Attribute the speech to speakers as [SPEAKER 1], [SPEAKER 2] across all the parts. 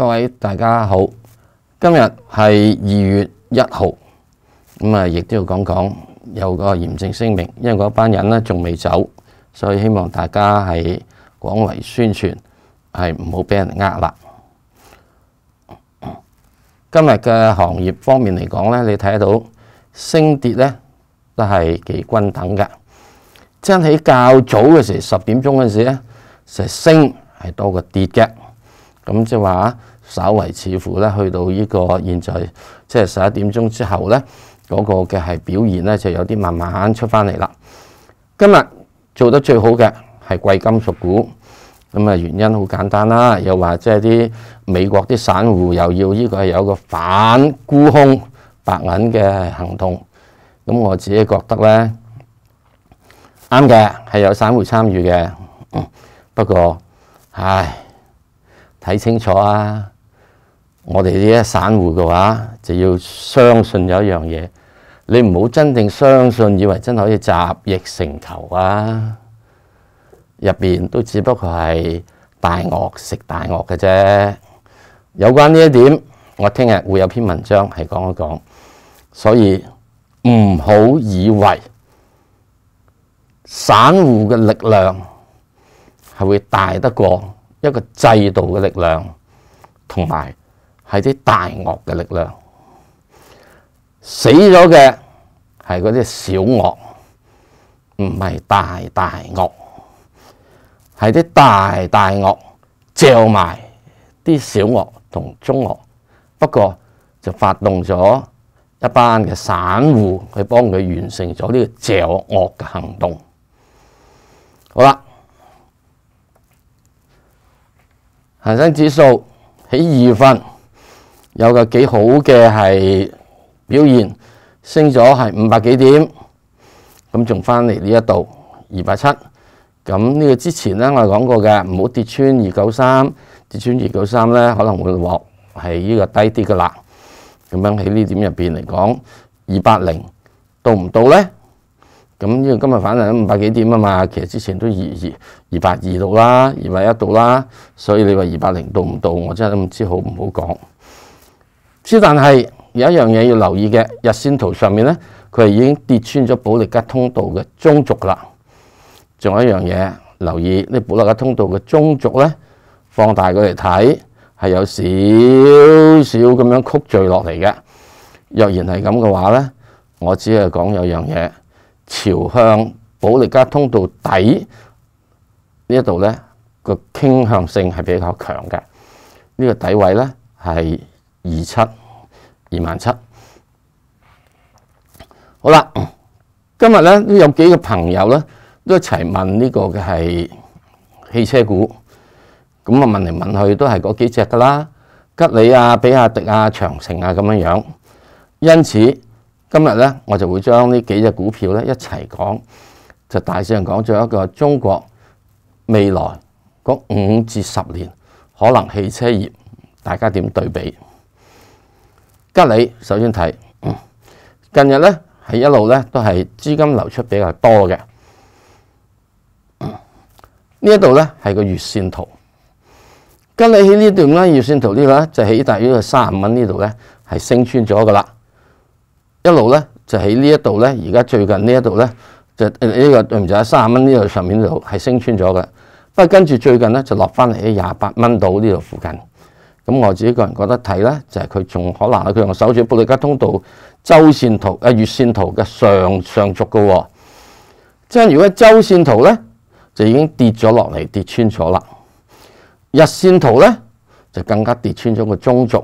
[SPEAKER 1] 各位大家好，今日系二月一号，咁啊，亦都要讲讲有个严正声明，因为嗰班人咧仲未走，所以希望大家系广为宣传，系唔好俾人呃啦。今日嘅行业方面嚟讲咧，你睇到升跌咧都系几均等嘅。即喺较早嘅时，十点钟嗰时咧，日升系多过跌嘅，咁即系话。稍為似乎咧去到呢個現在，即係十一點鐘之後咧，嗰個嘅係表現咧就有啲慢慢出翻嚟啦。今日做得最好嘅係貴金屬股，咁啊原因好簡單啦，又話即係啲美國啲散户又要呢個係有個反沽空白銀嘅行動，咁我自己覺得咧，啱嘅係有散户參與嘅，不過唉睇清楚啊！我哋呢啲散户嘅話，就要相信有一樣嘢，你唔好真正相信，以為真可以集腋成裘啊！入面都只不過係大鳄食大鳄嘅啫。有關呢一點，我聽日會有篇文章係講一講，所以唔好以為散户嘅力量係會大得過一個制度嘅力量，同埋。系啲大恶嘅力量，死咗嘅系嗰啲小恶，唔系大大恶，系啲大大恶嚼埋啲小恶同中恶，不过就发动咗一班嘅散户去帮佢完成咗呢个嚼恶嘅行动。好啦，恒生指数喺二月份。有個幾好嘅係表現，升咗係五百幾點，咁仲翻嚟呢一度二百七。咁呢個之前咧，我哋講過嘅，唔好跌穿二九三，跌穿二九三咧可能會落係呢個低啲嘅啦。咁樣喺呢點入面嚟講，二百零到唔到咧？咁因為今日反彈五百幾點啊嘛，其實之前都二二二百二度啦，二百一度啦，所以你話二百零到唔到，我真係都唔知好唔好講。之但係有一樣嘢要留意嘅，日線圖上面咧，佢已經跌穿咗保利加通道嘅中軸啦。仲有一樣嘢留意，呢保利加通道嘅中軸咧，放大佢嚟睇，係有少少咁樣曲聚落嚟嘅。若然係咁嘅話咧，我只係講有樣嘢朝向保利加通道底呢一度咧個傾向性係比較強嘅。呢個底位咧係二七。二万七，好啦，今日咧都有几个朋友咧都一齐问呢个嘅系汽车股，咁啊问嚟问去都系嗰几只噶啦，吉利啊、比亚迪啊、长城啊咁样样。因此今日咧，我就会将呢几只股票咧一齐讲，就大致上讲咗一个中国未来嗰五至十年可能汽车业，大家点对比？吉利首先睇，近日咧係一路咧都係資金流出比較多嘅。呢一度咧係個月線圖，吉利喺呢段咧月線圖呢度咧就喺大約三十蚊呢度咧係升穿咗噶啦，一路咧就喺呢一度咧而家最近呢一度咧就呢個对唔住啊三十蚊呢度上面度係升穿咗嘅，不過跟住最近咧就落翻嚟喺廿八蚊度呢度附近。咁我自己個人覺得睇咧，就係佢仲可能咧，佢用守住布林加通道周線圖啊月線圖嘅上上軸噶喎。即係如果周線圖咧，就已經跌咗落嚟，跌穿咗啦。日線圖咧，就更加跌穿咗個中軸。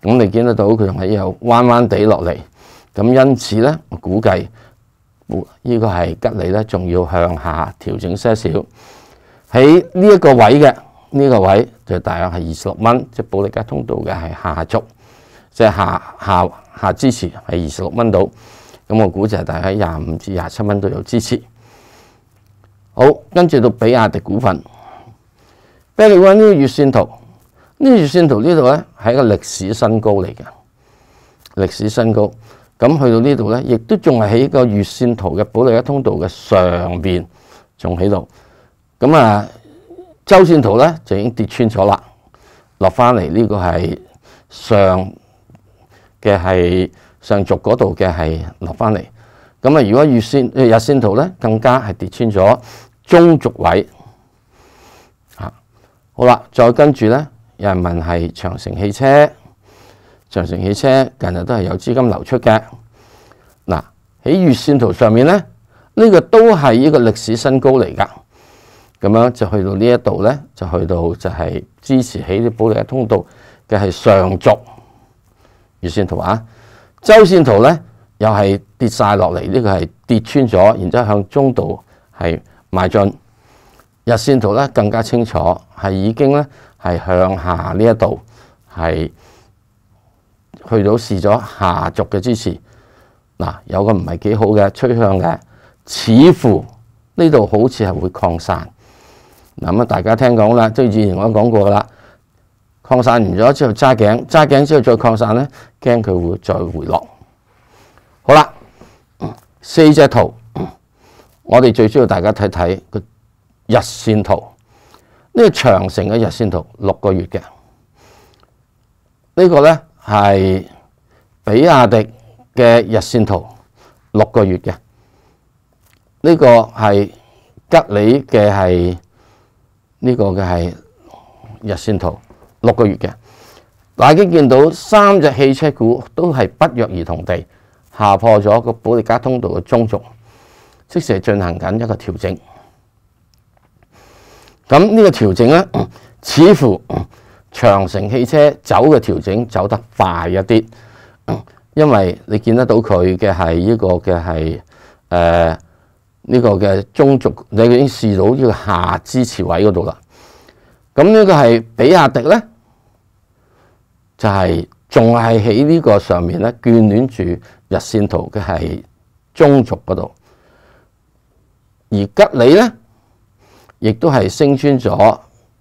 [SPEAKER 1] 咁你見得到佢仲係又彎彎地落嚟。咁因此咧，我估計呢個係吉利咧，仲要向下調整些少喺呢一個位嘅。呢個位就大約係二十六蚊，即係保利加通道嘅係下下即係下下下支持係二十六蚊度。咁我估就係大概廿五至廿七蚊都有支持。好，跟住到比亚迪股份，比 y o n 份呢個月線圖，呢個月線圖呢度咧係一個歷史新高嚟嘅，歷史新高。咁去到呢度咧，亦都仲係喺個月線圖嘅保利加通道嘅上面，仲喺度。咁啊～周线图咧就已经跌穿咗啦，落翻嚟呢个系上嘅系上轴嗰度嘅系落翻嚟。咁啊，如果月线日线图咧更加系跌穿咗中轴位。吓，好啦，再跟住咧，人问系长城汽车，长城汽车近日都系有资金流出嘅。嗱，喺月线图上面咧，呢个都系一个历史新高嚟噶。咁樣就去到呢一度咧，就去到就係支持起啲保嘅通道嘅係上軸。日線圖啊，周線圖咧又係跌晒落嚟，呢個係跌穿咗，然之後向中度係邁進。日線圖咧更加清楚，係已經咧係向下呢一度係去到試咗下軸嘅支持。嗱，有個唔係幾好嘅趨向嘅，似乎呢度好似係會擴散。咁啊！大家聽講啦，即係以前我都講過啦，擴散完咗之後揸頸揸頸之後再擴散咧，驚佢會再回落。好啦，四隻圖，我哋最主要大家睇睇個日線圖呢個長城嘅日線圖六個月嘅呢個咧係比亞迪嘅日線圖六個月嘅呢個係吉利嘅係。呢個嘅係日線圖六個月嘅，大家見到三隻汽車股都係不約而同地下破咗個保利加通道嘅中軸，即係進行緊一個調整。咁呢個調整咧，似乎 長城汽車走嘅調整走得快一啲，因為你見得到佢嘅係呢個嘅係誒。呢個嘅中族，你已經試到呢個下支持位嗰度啦。咁呢個係比亞迪咧，就係仲係喺呢個上面咧，眷戀住日線圖嘅係中族嗰度。而吉利咧，亦都係升穿咗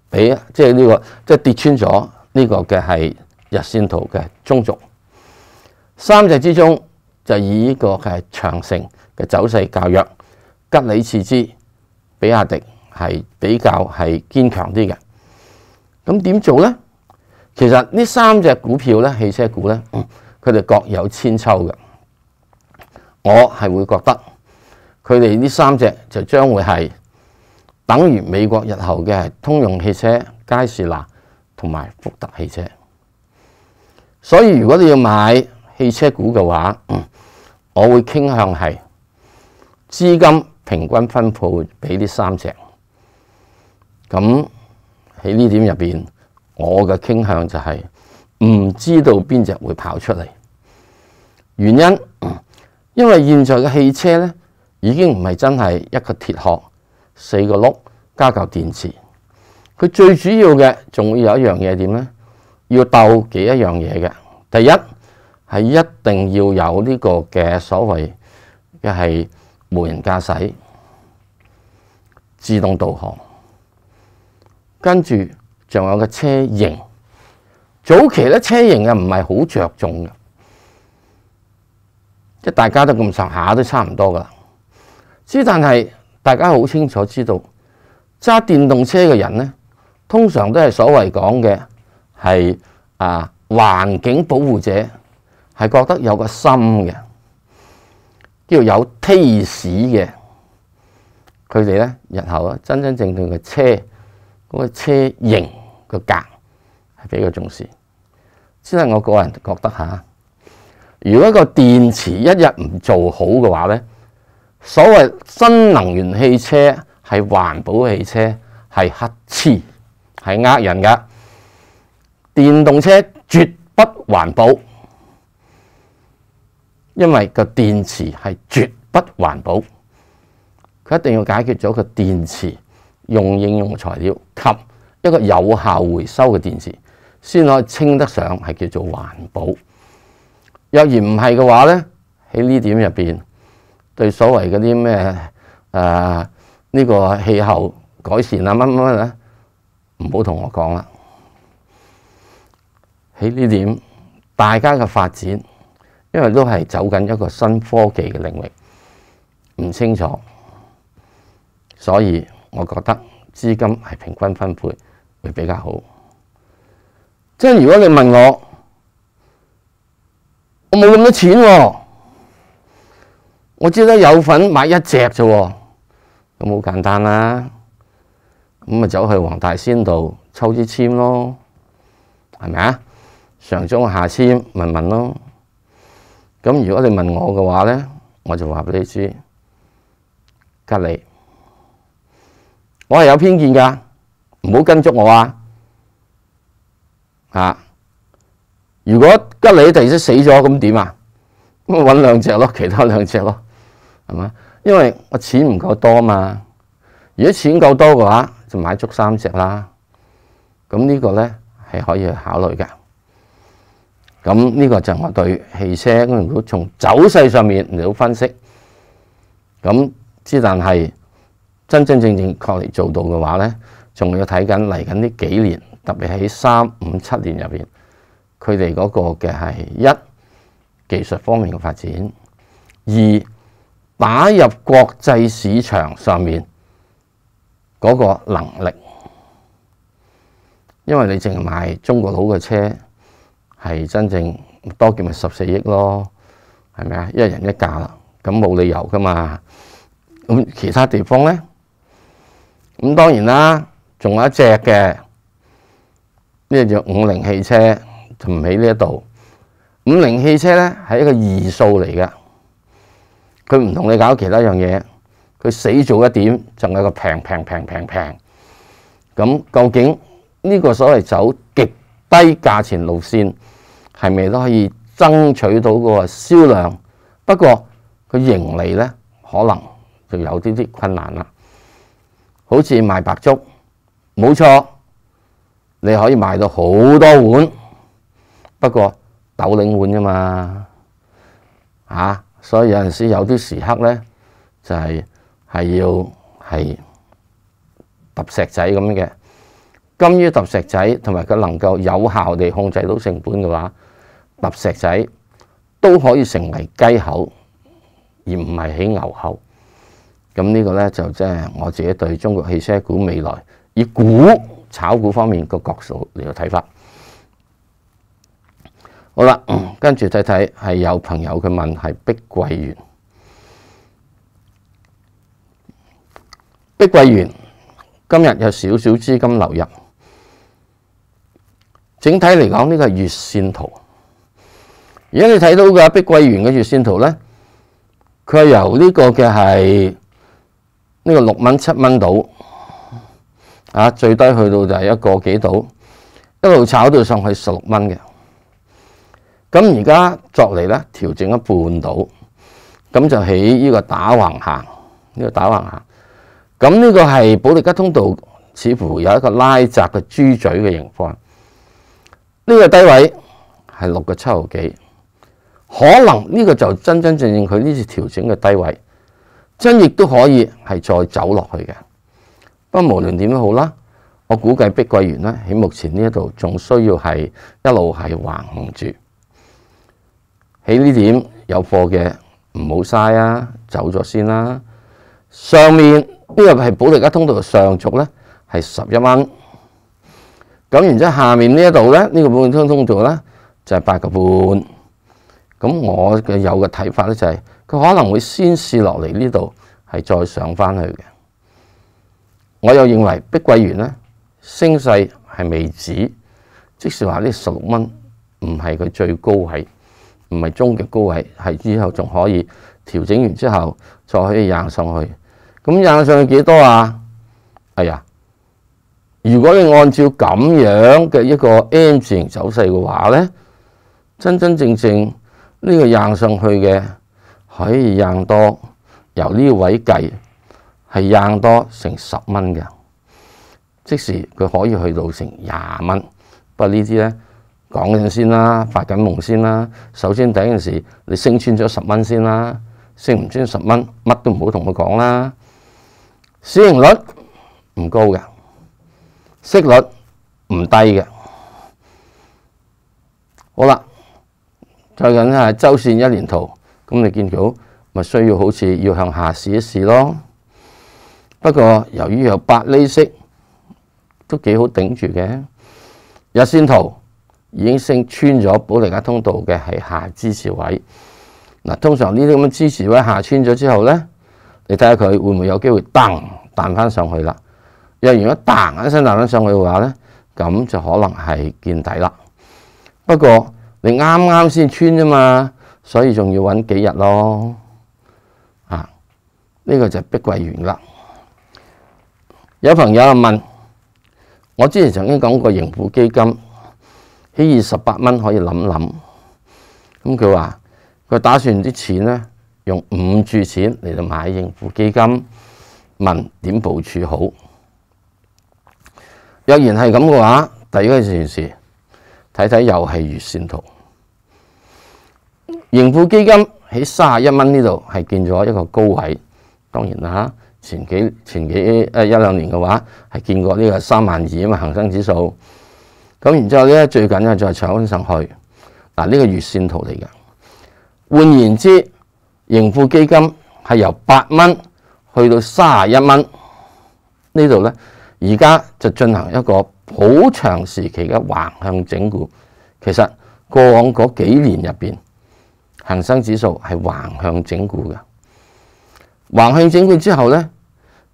[SPEAKER 1] 比即係呢個即係跌穿咗呢個嘅係日線圖嘅中族。三隻之中就以呢個係長城嘅走勢較弱。吉利、次之比亚迪系比较系坚强啲嘅。咁点做咧？其实呢三只股票咧，汽车股咧，佢哋各有千秋嘅。我系会觉得，佢哋呢三只就将会系等于美国日后嘅通用汽车、佳士拿同埋福特汽车。所以如果你要买汽车股嘅话，我会倾向系资金。平均分配俾呢三隻，咁喺呢點入面，我嘅傾向就係唔知道邊隻會跑出嚟。原因，因為現在嘅汽車咧，已經唔係真係一個鐵殼、四個轆加嚿電池。佢最主要嘅仲要有一樣嘢點咧，要鬥幾一樣嘢嘅。第一係一定要有呢個嘅所謂嘅係。无人驾驶、自动导航，跟住仲有嘅车型。早期咧车型啊唔系好着重嘅，即大家都咁上下都差唔多噶之但系大家好清楚知道揸电动车嘅人咧，通常都系所谓讲嘅系啊环境保护者，系觉得有个心嘅。叫有 T a s 字嘅，佢哋咧日后啊真真正正嘅车嗰个车型个格系比较重视，只系我个人觉得吓，如果个电池一日唔做好嘅话咧，所谓新能源汽车系环保汽车系黑痴系呃人噶，电动车绝不环保。因为个电池系绝不环保，佢一定要解决咗个电池用应用材料及一个有效回收嘅电池，先可以称得上系叫做环保。若然唔系嘅话咧，喺呢点入边，对所谓嗰啲咩诶呢个气候改善啊，乜乜乜咧，唔好同我讲啦。喺呢点大家嘅发展。因为都係走緊一个新科技嘅领域，唔清楚，所以我觉得资金係平均分配会比较好。即如果你问我，我冇咁多钱，我只得有份买一只啫，咁好简单啦。咁咪走去黄大仙度抽支签咯，係咪啊？上中下签问问咯。咁如果你問我嘅話咧，我就話俾你知，吉利，我係有偏見噶，唔好跟足我啊！啊，如果吉利突然间死咗，咁點啊？咁搵兩隻咯，其他兩隻咯，係嘛？因為我錢唔夠多嘛。如果錢夠多嘅話，就買足三隻啦。咁呢個咧係可以去考慮㗎。咁呢個就我對汽車，如果從走勢上面嚟到分析，咁之但係真真正正確嚟做到嘅話咧，仲要睇緊嚟緊呢幾年，特別喺三五七年入面，佢哋嗰個嘅係一技術方面嘅發展，二打入國際市場上面嗰個能力，因為你淨係买中國佬嘅車。係真正多件咪十四億咯，係咪啊？一人一架啦，咁冇理由噶嘛。咁其他地方咧，咁當然啦，仲有一隻嘅，呢就五菱汽車就唔喺呢一度。五菱汽車咧係一個二數嚟嘅，佢唔同你搞其他樣嘢，佢死做一點，就係個平平平平平。咁究竟呢個所謂走極低價錢路線？系咪都可以爭取到個銷量？不過佢盈利呢，可能就有啲啲困難啦。好似賣白粥，冇錯，你可以賣到好多碗，不過豆領碗啫嘛，嚇！所以有陣時有啲時刻呢，就係係要係揼石仔咁嘅，甘於揼石仔，同埋佢能夠有效地控制到成本嘅話。立石仔都可以成為雞口，而唔係起牛口。咁呢個呢，就即係我自己對中國汽車股未來以股炒股方面個角度嚟嘅睇法。好啦，跟住睇睇係有朋友佢問係碧桂園，碧桂園今日有少少資金流入，整體嚟講呢個月線圖。而家你睇到嘅碧桂園嘅月线圖咧，佢由呢個嘅係呢個六蚊七蚊度啊最低去到就係一個幾度，一路炒到上去十六蚊嘅。咁而家作嚟咧調整一半度，咁就喺呢個打橫行，呢個打橫行。咁呢個係保利吉通道，似乎有一個拉窄嘅豬嘴嘅形況。呢個低位係六個七毫幾。可能呢个就真真正正佢呢次調整嘅低位，真亦都可以系再走落去嘅。不无论点都好啦，我估计碧桂園咧喺目前呢一度仲需要系一路系橫住。喺呢點有貨嘅唔好嘥啊，走咗先啦。上面呢個係保利加通道嘅上軸咧，係十一蚊。咁然之後下面呢一度咧，呢個半通通道咧就係八個半。咁我嘅有嘅睇法咧就係，佢可能會先試落嚟呢度，係再上翻去嘅。我又認為碧桂園咧升勢係未止，即使話呢十六蚊唔係佢最高位，唔係中嘅高位，係之後仲可以調整完之後再可以掗上去。咁掗上去幾多啊？哎呀！如果你按照咁樣嘅一個 M 字型走勢嘅話咧，真真正正。呢個掙上去嘅可以掙多，由呢位計係掙多成十蚊嘅，即使佢可以去到成廿蚊。不過呢啲咧講緊先啦，發緊夢先啦。首先第一件事，你升穿咗十蚊先啦，升唔穿十蚊，乜都唔好同佢講啦。市盈率唔高嘅，息率唔低嘅。好啦。最近係周線一年圖，咁你見到咪需要好似要向下試一試咯？不過由於有八釐息，都幾好頂住嘅。日線圖已經升穿咗保利加通道嘅係下支持位。嗱，通常呢啲咁嘅支持位下穿咗之後咧，你睇下佢會唔會有機會彈彈翻上去啦？若然一彈一聲彈翻上去嘅話咧，咁就可能係見底啦。不過，你啱啱先穿啫嘛，所以仲要揾几日咯。啊，呢个就系桂贵完啦。有朋友问，我之前曾经讲过盈富基金，起二十八蚊可以谂谂。咁佢话佢打算啲钱咧用五注钱嚟到买盈富基金，问点部署好？若然系咁嘅话，第一个件事睇睇又系月线图。盈富基金喺三十一蚊呢度係建咗一個高位，當然啦前幾前幾一兩年嘅話係见過呢個三萬二啊嘛，恆生指數咁，然之後咧最近咧就炒上去嗱，呢個月線圖嚟嘅。換言之，盈富基金係由八蚊去到三十一蚊呢度咧，而家就進行一個好長時期嘅橫向整固。其實過往嗰幾年入边。恒生指數係橫向整固嘅，橫向整固之後呢，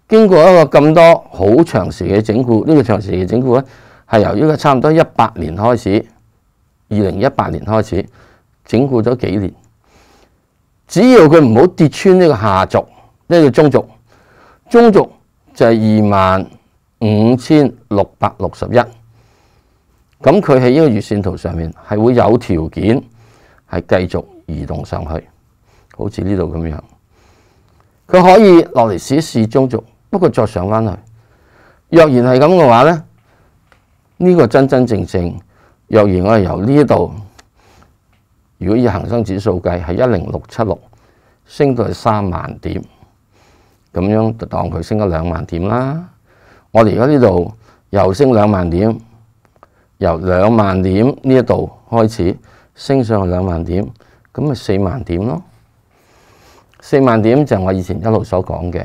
[SPEAKER 1] 經過一個咁多好長時嘅整固，呢個長時嘅整固呢，係由於佢差唔多一百年開始，二零一八年開始整固咗幾年，只要佢唔好跌穿呢個下軸，呢個中軸，中軸就係二萬五千六百六十一，咁佢喺呢個月線圖上面係會有條件係繼續。移動上去，好似呢度咁樣，佢可以落嚟試試中續，不過再上翻去。若然係咁嘅話呢，呢個真真正正，若然我係由呢一度，如果以恒生指數計係一零六七六，升到去三萬點，咁樣當佢升咗兩萬點啦。我哋而家呢度又升兩萬點，由兩萬點呢一度開始升上去兩萬點。咁咪四万点咯，四万点就我以前一路所讲嘅，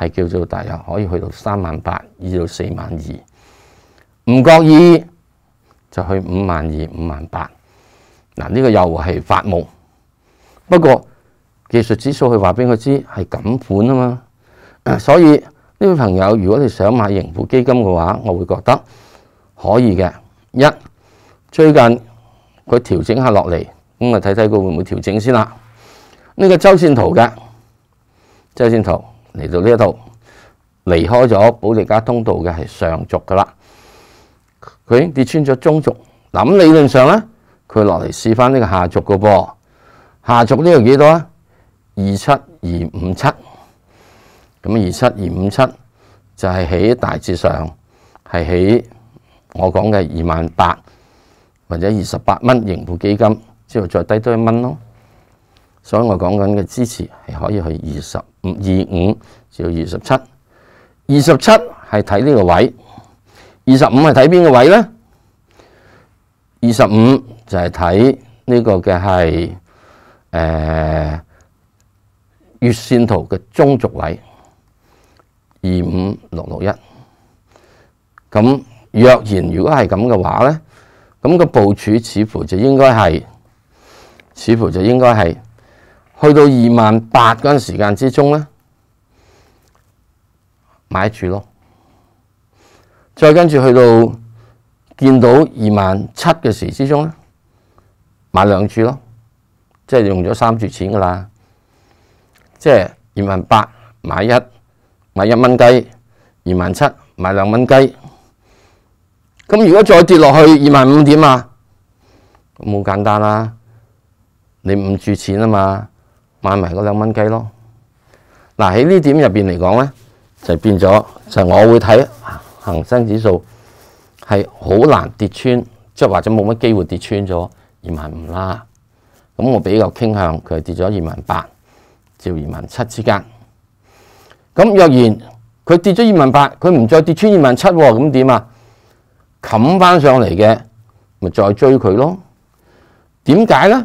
[SPEAKER 1] 系叫做大日可以去到三万八，二到四万二，唔觉意就去五万二、五万八。嗱呢个又系发梦，不过技术指数去话俾我知系咁款啊嘛，所以呢位朋友，如果你想买盈富基金嘅话，我会觉得可以嘅。一最近佢调整下落嚟。咁啊，睇睇佢会唔会调整先啦？呢个周线图嘅周线图嚟到呢一度离开咗保利加通道嘅系上軸噶啦，佢跌穿咗中軸。嗱。咁理论上咧，佢落嚟试翻呢个下軸嘅噃，下軸呢度几多啊？二七二五七咁，二七二五七就系喺大致上系喺我讲嘅二万八或者二十八蚊盈富基金。之後再低多一蚊咯，所以我講緊嘅支持係可以去二十五、二五至到二十七，二十七係睇呢個位，二十五係睇邊個位咧？二十五就係睇呢個嘅係誒月線圖嘅中軸位二五六六一。咁若然如果係咁嘅話咧，咁個部署似乎就應該係。似乎就应该係去到二万八嗰阵时间之中咧，买住咯。再跟住去到见到二万七嘅时之中咧，买两注咯，即系用咗三注钱噶啦。即系二万八买一买一蚊鸡，二万七买两蚊鸡。咁如果再跌落去二万五点啊，咁好简单啦。你唔住錢啊嘛，買埋嗰兩蚊雞咯。嗱喺呢點入面嚟講咧，就變咗就我會睇恒生指數係好難跌穿，即係或者冇乜機會跌穿咗二萬五啦。咁我比較傾向佢跌咗二萬八至二萬七之間。咁若然佢跌咗二萬八，佢唔再跌穿二萬七喎，咁點啊？冚翻上嚟嘅，咪再追佢咯？點解咧？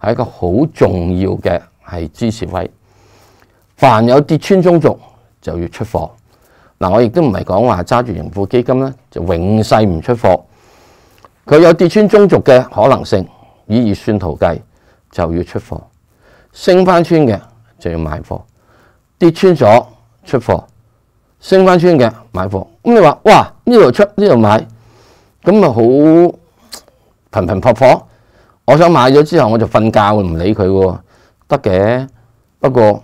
[SPEAKER 1] 係一個好重要嘅係支持位，凡有跌穿中軸就要出貨。嗱，我亦都唔係講話揸住盈富基金咧就永世唔出貨，佢有跌穿中軸嘅可能性。以月算圖計就要出貨，升翻穿嘅就要買貨，跌穿咗出貨，升翻穿嘅買貨。咁你話哇呢度出呢度買，咁啊好 頻頻撲火。我想买咗之后我就瞓觉唔理佢喎，得嘅。不过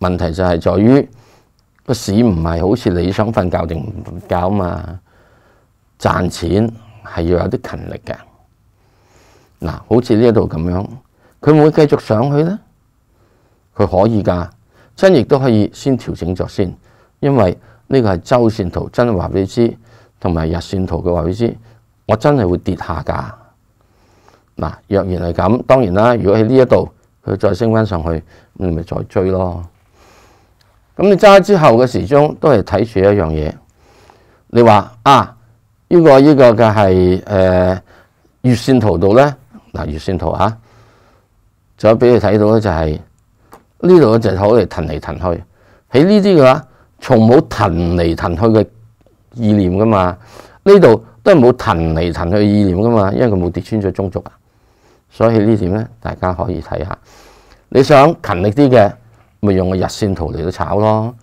[SPEAKER 1] 问题就系在于个市唔系好似你想瞓觉定唔瞓觉啊嘛。赚钱系要有啲勤力嘅。嗱，好似呢一度咁样，佢会继续上去咧？佢可以噶，真亦都可以先调整咗先，因为呢个系周线图。真话俾你知，同埋日线图嘅话俾知，我真系会跌下噶。嗱，若然系咁，當然啦。如果喺呢一度佢再升翻上去，咁你咪再追咯。咁你揸之後嘅時鐘都係睇住一樣嘢。你話啊，呢個呢個嘅係誒月線圖度咧，嗱月線圖啊，就俾你睇到咧，就係呢度嘅隻手嚟騰嚟騰去。喺呢啲嘅話，從冇騰嚟騰去嘅意念噶嘛。呢度都係冇騰嚟騰去意念噶嘛，因為佢冇跌穿咗中軸啊。所以呢點咧，大家可以睇下。你想勤力啲嘅，咪用個日線圖嚟到炒咯。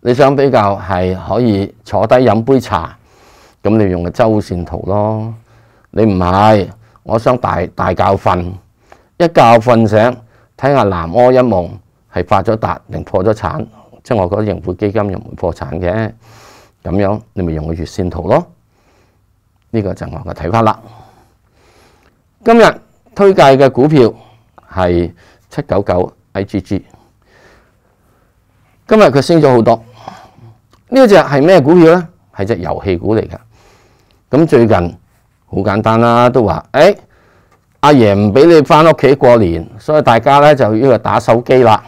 [SPEAKER 1] 你想比較係可以坐低飲杯茶，咁你用個周線圖咯。你唔係，我想大大覺瞓一覺瞓醒，睇下南柯一夢係發咗達定破咗產。即係我覺得盈富基金又唔會破產嘅咁樣，你咪用個月線圖咯。呢個就我嘅睇法啦。今日。推介嘅股票係七九九 i g g 今日佢升咗好多。呢只係咩股票呢？係只遊戲股嚟噶。咁最近好簡單啦，都話：，誒，阿爺唔俾你返屋企過年，所以大家呢就要打手機啦。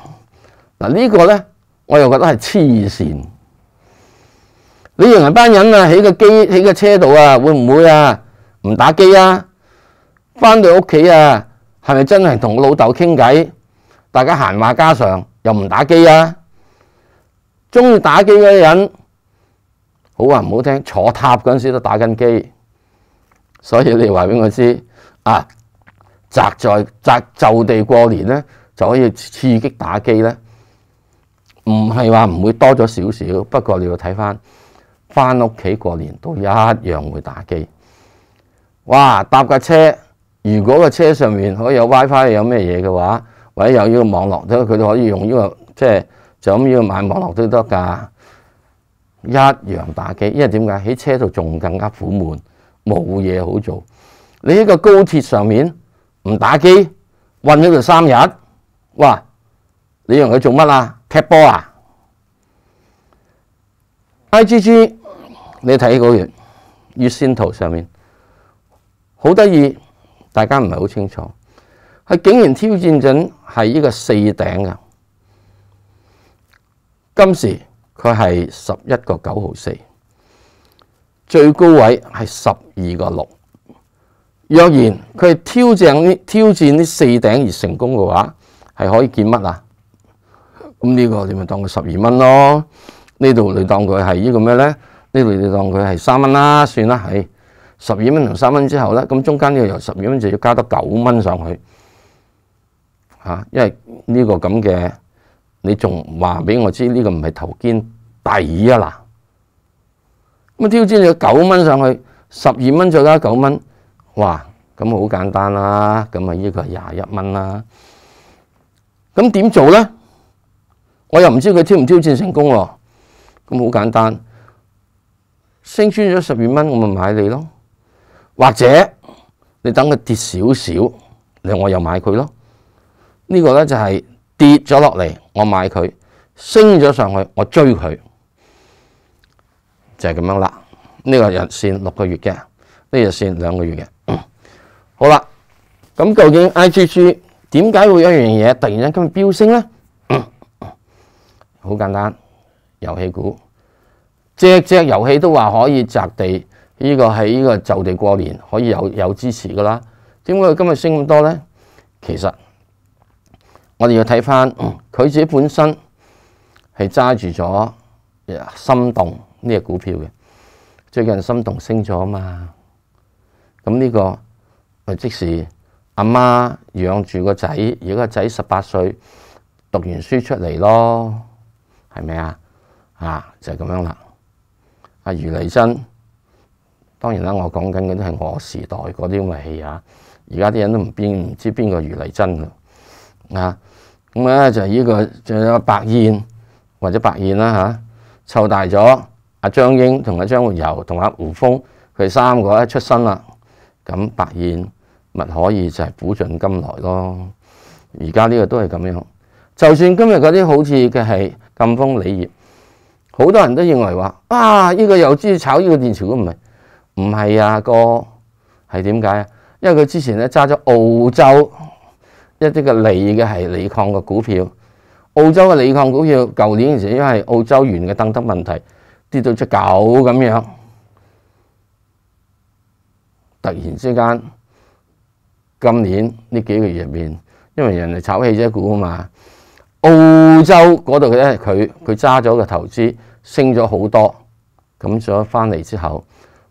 [SPEAKER 1] 嗱，呢個呢，我又覺得係黐線。你認為班人啊喺個機喺個車度啊，會唔會啊唔打機啊？翻到屋企啊，系咪真系同老豆傾偈？大家閒話家常又唔打機啊！中意打機嘅人，好话唔好聽，坐塔嗰陣時都打緊機。所以你話俾我知啊，宅在宅就地過年咧，就可以刺激打機咧。唔係話唔會多咗少少，不過你要睇翻翻屋企過年都一樣會打機。哇！搭架車。如果個車上面可以有 WiFi，有咩嘢嘅話，或者有呢個網絡都佢都可以用呢個，即係就咁要買網絡都得噶。一樣打機，因為點解喺車度仲更加苦悶，冇嘢好做。你喺個高鐵上面唔打機，運咗佢三日，哇！你用佢做乜啊？踢波啊！I G G，你睇嗰個月月線圖上面好得意。大家唔係好清楚，佢竟然挑戰緊係呢個四頂嘅，今時佢係十一個九號四，最高位係十二個六。若然佢挑戰呢挑戰啲四頂而成功嘅話，係可以見乜啊？咁呢個你咪當佢十二蚊咯，呢度你當佢係呢個咩呢？呢度你當佢係三蚊啦，算啦，係。十二蚊同三蚊之後咧，咁中間呢個由十二蚊就要加多九蚊上去，嚇！因為呢個咁嘅，你仲話俾我知呢個唔係頭肩底啊嗱，咁挑戰咗九蚊上去，十二蚊再加九蚊，哇！咁好簡單啦，咁啊呢個係廿一蚊啦。咁點做咧？我又唔知佢挑唔挑戰成功喎。咁好簡單，升穿咗十二蚊，我咪買你囉。或者你等佢跌少少，你我又買佢咯。呢個呢就係跌咗落嚟，我買佢；升咗上去，我追佢。就係咁樣啦。呢個日線六個月嘅，呢日線兩個月嘅。好啦，咁究竟 I G G 點解會有一樣嘢突然之間飆升呢？好簡單，遊戲股隻隻遊戲都話可以摘地。呢個係呢個就地過年可以有有支持噶啦。點解佢今日升咁多咧？其實我哋要睇翻佢自己本身係揸住咗心動呢個股票嘅，最近心動升咗嘛。咁呢個咪即是阿媽養住個仔，而家仔十八歲讀完書出嚟咯，係咪啊？啊，就係咁樣啦。阿余麗珍。當然啦，我講緊嗰啲係我時代嗰啲咁嘅氣啊！而家啲人都唔邊唔知邊個如嚟真㗎啊！咁咧就係呢個仲有白燕或者白燕啦嚇，湊大咗阿張英同阿張學友同阿胡峰，佢三個一出身啦，咁白燕咪可以就係古盡今來咯。而家呢個都係咁樣，就算今日嗰啲好似嘅係禁豐李業，好多人都認為話啊，呢個又知炒呢個電池都唔係。唔系啊，哥，系点解啊？因为佢之前咧揸咗澳洲一啲嘅锂嘅系锂矿嘅股票，澳洲嘅锂矿股票旧年时因为澳洲元嘅登登问题跌到只狗咁样，突然之间今年呢几个月入面，因为人哋炒汽车股啊嘛，澳洲嗰度咧佢佢揸咗嘅投资升咗好多，咁咗翻嚟之后。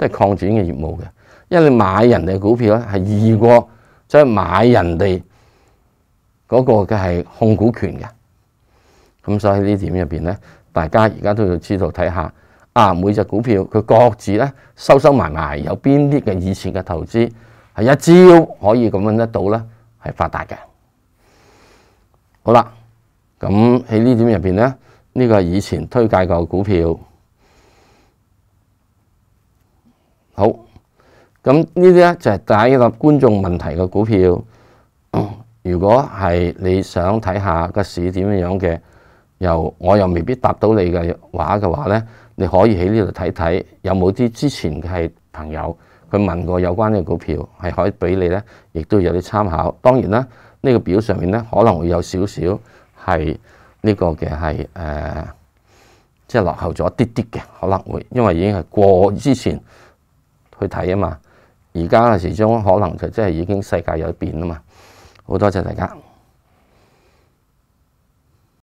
[SPEAKER 1] 都系擴展嘅業務嘅，因為你買人哋嘅股票咧，係易過即係買人哋嗰個嘅係控股权嘅。咁所以呢點入邊咧，大家而家都要知道睇下啊，每隻股票佢各自咧收收埋埋有邊啲嘅以前嘅投資，係一招可以咁樣得到咧，係發達嘅。好啦，咁喺呢點入邊咧，呢個係以前推介嘅股票。好，咁呢啲咧就系第一個观众问题嘅股票。如果系你想睇下个市点样嘅，又我又未必答到你嘅话嘅话咧，你可以喺呢度睇睇有冇啲之前系朋友佢问过有关嘅股票系可以俾你咧，亦都有啲参考。当然啦，呢个表上面咧可能会有少少系呢个嘅系诶，即系落后咗一啲啲嘅，可能会因为已经系过之前。去睇啊嘛，而家時鐘可能就真係已經世界有變啊嘛，好多謝大家。